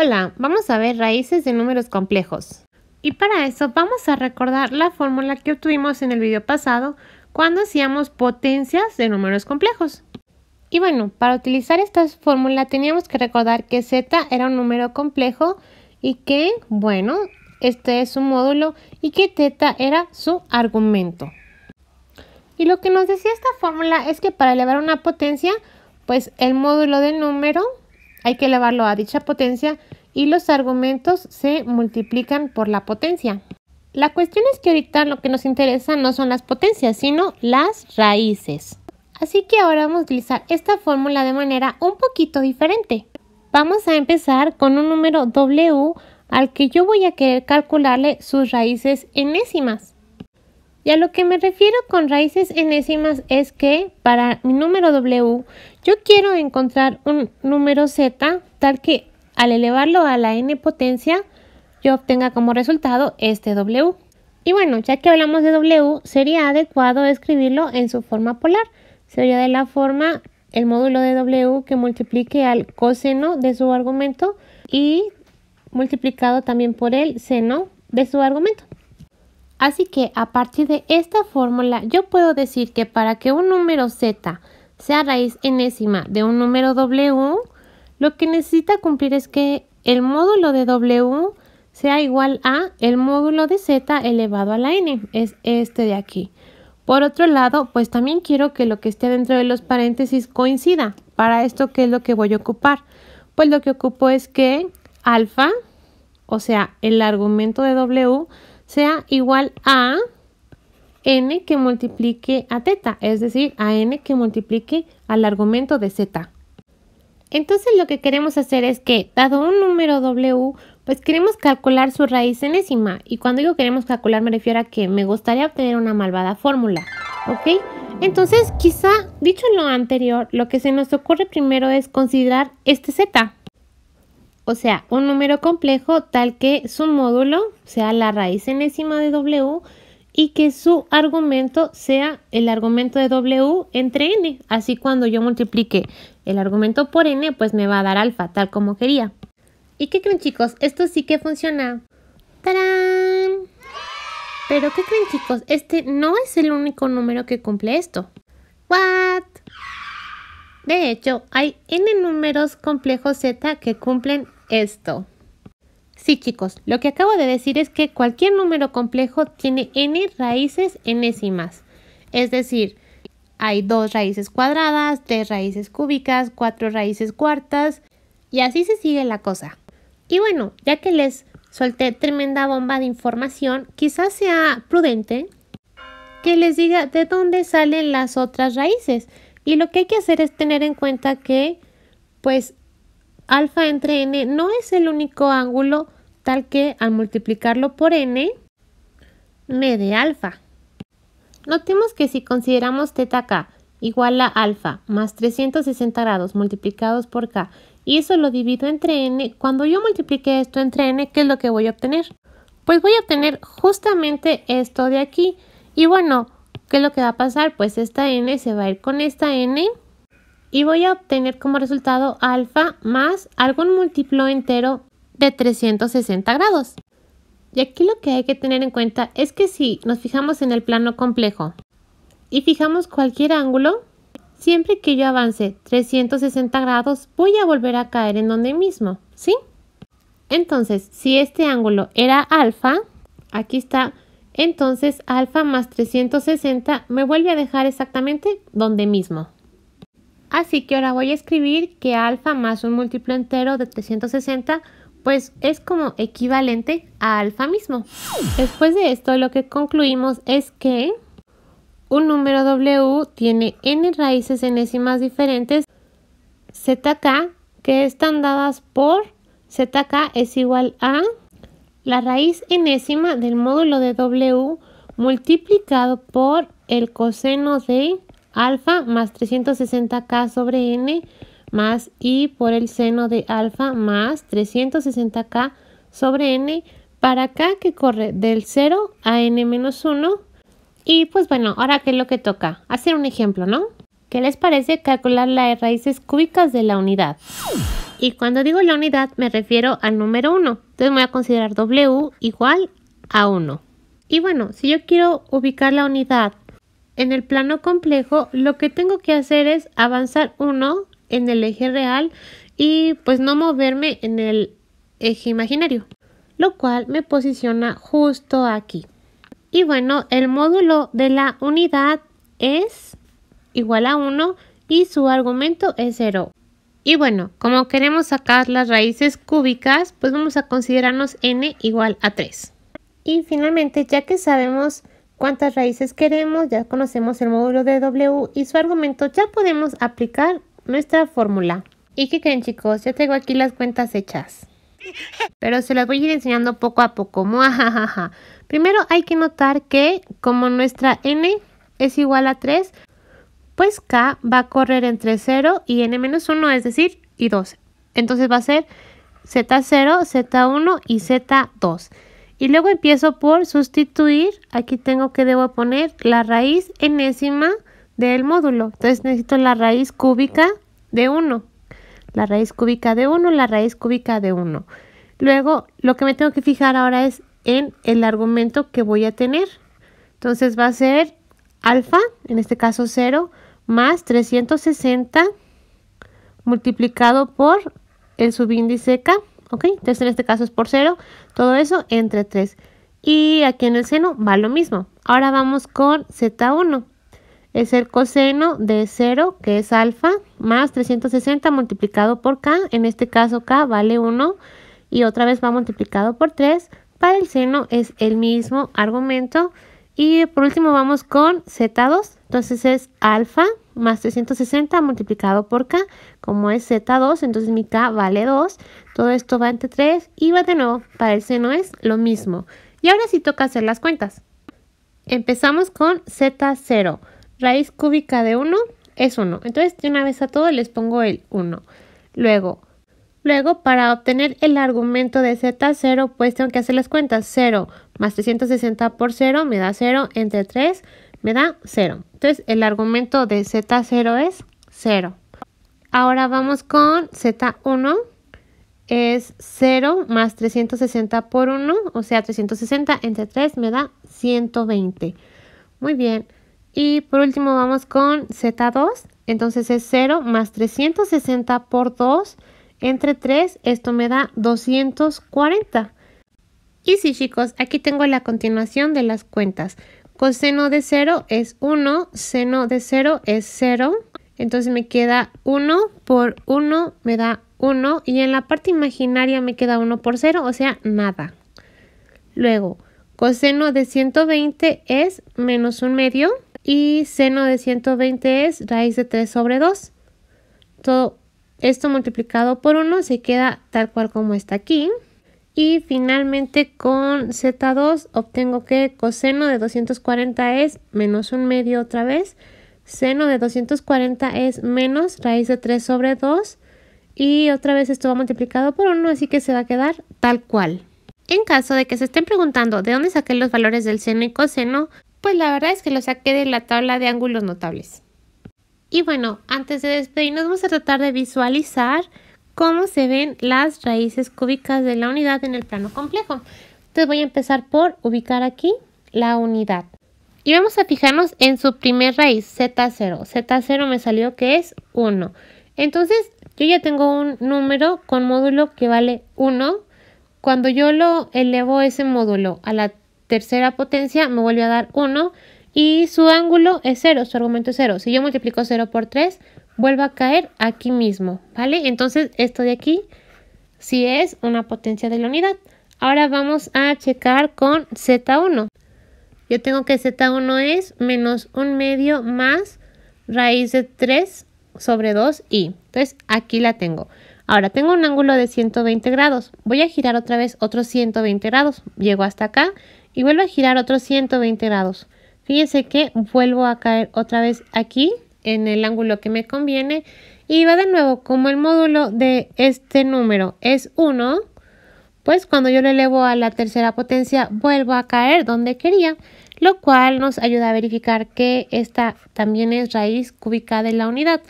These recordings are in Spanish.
Hola, vamos a ver raíces de números complejos. Y para eso vamos a recordar la fórmula que obtuvimos en el video pasado cuando hacíamos potencias de números complejos. Y bueno, para utilizar esta fórmula teníamos que recordar que z era un número complejo y que, bueno, este es su módulo y que teta era su argumento. Y lo que nos decía esta fórmula es que para elevar una potencia, pues el módulo del número hay que elevarlo a dicha potencia y los argumentos se multiplican por la potencia. La cuestión es que ahorita lo que nos interesa no son las potencias, sino las raíces. Así que ahora vamos a utilizar esta fórmula de manera un poquito diferente. Vamos a empezar con un número W al que yo voy a querer calcularle sus raíces enésimas. Y a lo que me refiero con raíces enésimas es que para mi número W yo quiero encontrar un número Z tal que al elevarlo a la n potencia yo obtenga como resultado este W. Y bueno, ya que hablamos de W, sería adecuado escribirlo en su forma polar. Sería de la forma el módulo de W que multiplique al coseno de su argumento y multiplicado también por el seno de su argumento. Así que a partir de esta fórmula yo puedo decir que para que un número z sea raíz enésima de un número w, lo que necesita cumplir es que el módulo de w sea igual a el módulo de z elevado a la n, es este de aquí. Por otro lado, pues también quiero que lo que esté dentro de los paréntesis coincida. Para esto, ¿qué es lo que voy a ocupar? Pues lo que ocupo es que alfa, o sea, el argumento de w, sea igual a n que multiplique a teta, es decir, a n que multiplique al argumento de z. Entonces lo que queremos hacer es que, dado un número w, pues queremos calcular su raíz enésima. Y cuando digo queremos calcular me refiero a que me gustaría obtener una malvada fórmula, ¿ok? Entonces quizá, dicho lo anterior, lo que se nos ocurre primero es considerar este z o sea, un número complejo tal que su módulo sea la raíz enésima de W y que su argumento sea el argumento de W entre n. Así cuando yo multiplique el argumento por n, pues me va a dar alfa, tal como quería. ¿Y qué creen chicos? Esto sí que funciona. ¡Tarán! Pero ¿qué creen chicos? Este no es el único número que cumple esto. ¿What? De hecho, hay n números complejos z que cumplen esto. Sí, chicos, lo que acabo de decir es que cualquier número complejo tiene n raíces enésimas. Es decir, hay dos raíces cuadradas, tres raíces cúbicas, cuatro raíces cuartas y así se sigue la cosa. Y bueno, ya que les solté tremenda bomba de información, quizás sea prudente que les diga de dónde salen las otras raíces. Y lo que hay que hacer es tener en cuenta que pues alfa entre n no es el único ángulo tal que al multiplicarlo por n me dé alfa. Notemos que si consideramos teta k igual a alfa más 360 grados multiplicados por k y eso lo divido entre n, cuando yo multiplique esto entre n, ¿qué es lo que voy a obtener? Pues voy a obtener justamente esto de aquí. Y bueno, ¿qué es lo que va a pasar? Pues esta n se va a ir con esta n y voy a obtener como resultado alfa más algún múltiplo entero de 360 grados. Y aquí lo que hay que tener en cuenta es que si nos fijamos en el plano complejo y fijamos cualquier ángulo, siempre que yo avance 360 grados voy a volver a caer en donde mismo, ¿sí? Entonces, si este ángulo era alfa, aquí está, entonces alfa más 360 me vuelve a dejar exactamente donde mismo. Así que ahora voy a escribir que alfa más un múltiplo entero de 360 pues es como equivalente a alfa mismo. Después de esto lo que concluimos es que un número W tiene n raíces enésimas diferentes zk que están dadas por zk es igual a la raíz enésima del módulo de W multiplicado por el coseno de alfa más 360k sobre n más i por el seno de alfa más 360k sobre n para k que corre del 0 a n menos 1. Y pues bueno, ahora qué es lo que toca. Hacer un ejemplo, ¿no? ¿Qué les parece calcular las raíces cúbicas de la unidad? Y cuando digo la unidad me refiero al número 1. Entonces voy a considerar W igual a 1. Y bueno, si yo quiero ubicar la unidad en el plano complejo, lo que tengo que hacer es avanzar uno en el eje real y pues no moverme en el eje imaginario, lo cual me posiciona justo aquí. Y bueno, el módulo de la unidad es igual a 1 y su argumento es 0. Y bueno, como queremos sacar las raíces cúbicas, pues vamos a considerarnos n igual a 3. Y finalmente, ya que sabemos cuántas raíces queremos, ya conocemos el módulo de W y su argumento, ya podemos aplicar nuestra fórmula. ¿Y qué creen chicos? Ya tengo aquí las cuentas hechas. Pero se las voy a ir enseñando poco a poco. Primero hay que notar que como nuestra n es igual a 3, pues k va a correr entre 0 y n-1, es decir, y 2. Entonces va a ser z0, z1 y z2. Y luego empiezo por sustituir, aquí tengo que debo poner la raíz enésima del módulo. Entonces necesito la raíz cúbica de 1, la raíz cúbica de 1, la raíz cúbica de 1. Luego lo que me tengo que fijar ahora es en el argumento que voy a tener. Entonces va a ser alfa, en este caso 0, más 360 multiplicado por el subíndice K. ¿ok? Entonces en este caso es por 0, todo eso entre 3. Y aquí en el seno va lo mismo. Ahora vamos con Z1. Es el coseno de 0, que es alfa, más 360 multiplicado por K. En este caso K vale 1 y otra vez va multiplicado por 3. Para el seno es el mismo argumento. Y por último vamos con Z2. Entonces es alfa más 360 multiplicado por K. Como es Z2, entonces mi K vale 2. Todo esto va entre 3 y va de nuevo. Para el seno es lo mismo. Y ahora sí toca hacer las cuentas. Empezamos con Z0. Raíz cúbica de 1 es 1. Entonces de una vez a todo les pongo el 1. Luego, luego para obtener el argumento de Z0 pues tengo que hacer las cuentas. 0 más 360 por 0 me da 0 entre 3 me da 0. Entonces el argumento de Z0 es 0. Ahora vamos con Z1 es 0 más 360 por 1, o sea, 360 entre 3 me da 120. Muy bien. Y por último vamos con Z2. Entonces es 0 más 360 por 2 entre 3. Esto me da 240. Y sí chicos, aquí tengo la continuación de las cuentas. Coseno de 0 es 1, seno de 0 es 0. Entonces me queda 1 por 1 me da 1 y en la parte imaginaria me queda 1 por 0, o sea, nada. Luego, coseno de 120 es menos 1 medio y seno de 120 es raíz de 3 sobre 2. Todo esto multiplicado por 1 se queda tal cual como está aquí. Y finalmente con Z2 obtengo que coseno de 240 es menos 1 medio otra vez. Seno de 240 es menos raíz de 3 sobre 2 y otra vez esto va multiplicado por 1, así que se va a quedar tal cual. En caso de que se estén preguntando de dónde saqué los valores del seno y coseno, pues la verdad es que los saqué de la tabla de ángulos notables. Y bueno, antes de despedirnos vamos a tratar de visualizar cómo se ven las raíces cúbicas de la unidad en el plano complejo. Entonces voy a empezar por ubicar aquí la unidad. Y vamos a fijarnos en su primer raíz, Z0. Z0 me salió que es 1. Entonces, yo ya tengo un número con módulo que vale 1. Cuando yo lo elevo ese módulo a la tercera potencia, me vuelve a dar 1 y su ángulo es 0, su argumento es 0. Si yo multiplico 0 por 3, vuelve a caer aquí mismo, ¿vale? Entonces, esto de aquí sí es una potencia de la unidad. Ahora vamos a checar con Z1. Yo tengo que Z1 es menos 1 medio más raíz de 3 sobre 2 y. Entonces aquí la tengo. Ahora tengo un ángulo de 120 grados. Voy a girar otra vez otros 120 grados. Llego hasta acá y vuelvo a girar otros 120 grados. Fíjense que vuelvo a caer otra vez aquí en el ángulo que me conviene. Y va de nuevo, como el módulo de este número es 1, pues cuando yo lo elevo a la tercera potencia vuelvo a caer donde quería lo cual nos ayuda a verificar que esta también es raíz cúbica de la unidad.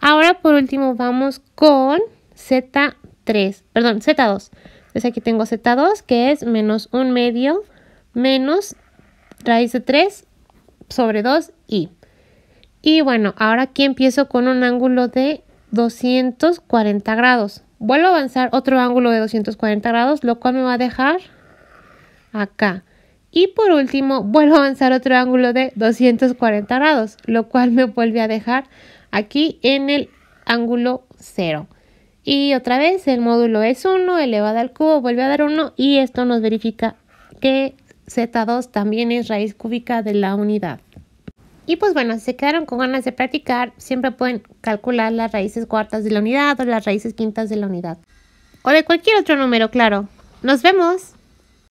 Ahora por último vamos con Z3, perdón, Z2. Entonces pues aquí tengo Z2 que es menos 1 medio menos raíz de 3 sobre 2i. Y bueno, ahora aquí empiezo con un ángulo de 240 grados. Vuelvo a avanzar otro ángulo de 240 grados, lo cual me va a dejar acá. Y por último, vuelvo a avanzar otro ángulo de 240 grados, lo cual me vuelve a dejar aquí en el ángulo 0. Y otra vez el módulo es 1 elevado al cubo, vuelve a dar 1 y esto nos verifica que Z2 también es raíz cúbica de la unidad. Y pues bueno, si se quedaron con ganas de practicar, siempre pueden calcular las raíces cuartas de la unidad o las raíces quintas de la unidad. O de cualquier otro número, claro. ¡Nos vemos!